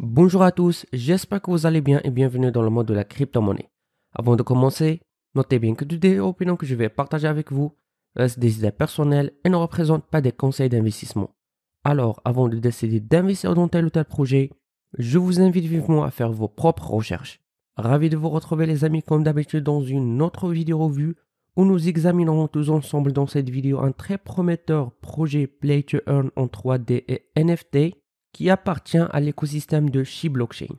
Bonjour à tous, j'espère que vous allez bien et bienvenue dans le monde de la crypto-monnaie. Avant de commencer, notez bien que toutes les opinions que je vais partager avec vous restent des idées personnelles et ne représentent pas des conseils d'investissement. Alors, avant de décider d'investir dans tel ou tel projet, je vous invite vivement à faire vos propres recherches. Ravi de vous retrouver les amis comme d'habitude dans une autre vidéo revue où nous examinerons tous ensemble dans cette vidéo un très prometteur projet Play to Earn en 3D et NFT qui appartient à l'écosystème de SHI Blockchain.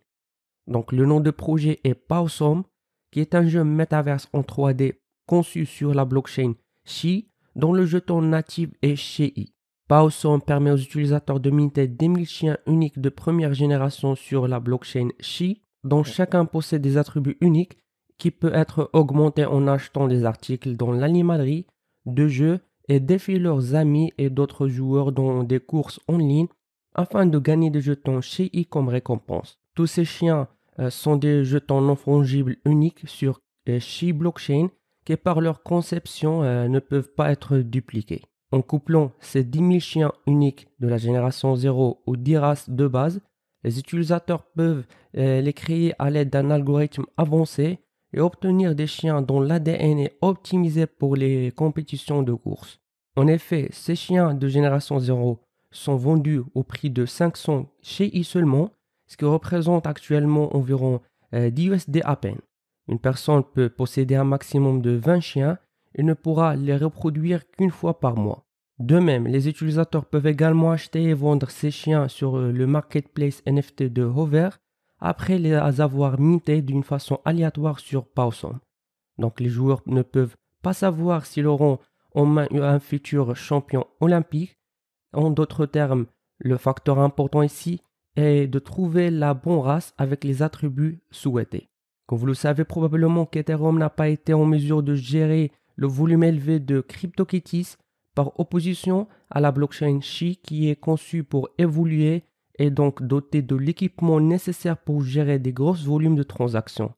Donc le nom de projet est PaoSom, qui est un jeu metaverse en 3D conçu sur la blockchain SHI dont le jeton natif est SHI. PaoSom permet aux utilisateurs de minter des mille chiens uniques de première génération sur la blockchain SHI dont chacun possède des attributs uniques qui peut être augmenté en achetant des articles dans l'animalerie, de jeux et défier leurs amis et d'autres joueurs dans des courses en ligne afin de gagner des jetons chez comme récompense. Tous ces chiens euh, sont des jetons non fongibles uniques sur Chi euh, Blockchain qui par leur conception euh, ne peuvent pas être dupliqués. En couplant ces 10 000 chiens uniques de la génération 0 ou 10 races de base, les utilisateurs peuvent les créer à l'aide d'un algorithme avancé et obtenir des chiens dont l'ADN est optimisé pour les compétitions de course. En effet, ces chiens de génération 0 sont vendus au prix de 500 chez I seulement, ce qui représente actuellement environ 10 euh, USD à peine. Une personne peut posséder un maximum de 20 chiens et ne pourra les reproduire qu'une fois par mois. De même, les utilisateurs peuvent également acheter et vendre ces chiens sur euh, le marketplace NFT de Hover après les avoir mités d'une façon aléatoire sur Pawson. Donc les joueurs ne peuvent pas savoir s'ils auront en main un futur champion olympique. En d'autres termes, le facteur important ici est de trouver la bonne race avec les attributs souhaités. Comme vous le savez probablement Ethereum n'a pas été en mesure de gérer le volume élevé de CryptoKitties par opposition à la blockchain Chi qui est conçue pour évoluer est donc doté de l'équipement nécessaire pour gérer des grosses volumes de transactions.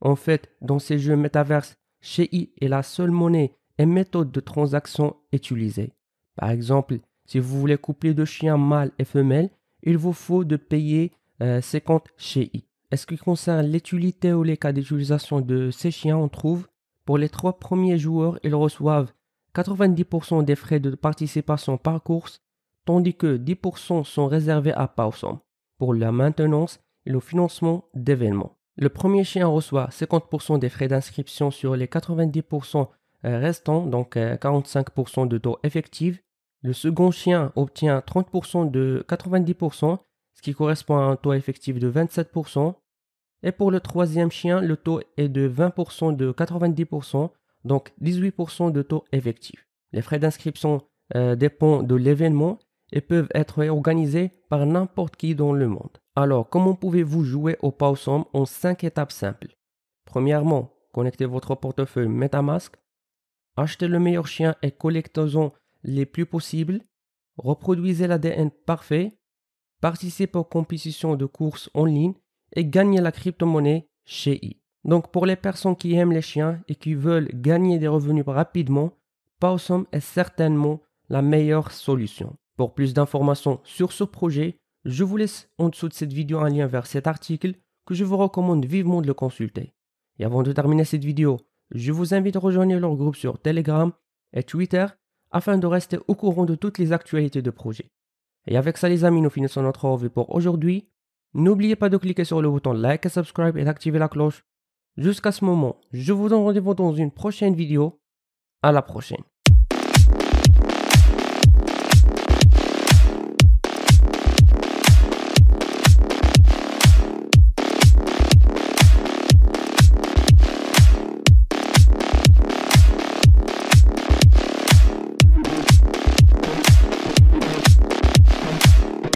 En fait, dans ces jeux métaverses, CHI est la seule monnaie et méthode de transaction utilisée. Par exemple, si vous voulez coupler deux chiens mâles et femelles, il vous faut de payer 50 euh, CHI. En ce qui concerne l'utilité ou les cas d'utilisation de ces chiens, on trouve pour les trois premiers joueurs, ils reçoivent 90% des frais de participation par course tandis que 10% sont réservés à Pawson pour la maintenance et le financement d'événements. Le premier chien reçoit 50% des frais d'inscription sur les 90% euh, restants, donc 45% euh, de taux effectif. Le second chien obtient 30% de 90%, ce qui correspond à un taux effectif de 27%. Et pour le troisième chien, le taux est de 20% de 90%, donc 18% de taux effectif. Les frais d'inscription euh, dépendent de l'événement et peuvent être organisées par n'importe qui dans le monde. Alors, comment pouvez-vous jouer au PowerSum en 5 étapes simples Premièrement, connectez votre portefeuille MetaMask, achetez le meilleur chien et collectez-en les plus possibles, reproduisez l'ADN parfait, participez aux compétitions de courses en ligne et gagnez la crypto-monnaie chez I. Donc pour les personnes qui aiment les chiens et qui veulent gagner des revenus rapidement, Pawsum est certainement la meilleure solution. Pour plus d'informations sur ce projet, je vous laisse en dessous de cette vidéo un lien vers cet article que je vous recommande vivement de le consulter. Et avant de terminer cette vidéo, je vous invite à rejoindre leur groupe sur Telegram et Twitter afin de rester au courant de toutes les actualités de projet. Et avec ça les amis, nous finissons notre revue pour aujourd'hui. N'oubliez pas de cliquer sur le bouton like et subscribe et d'activer la cloche. Jusqu'à ce moment, je vous en rendez-vous dans une prochaine vidéo. À la prochaine.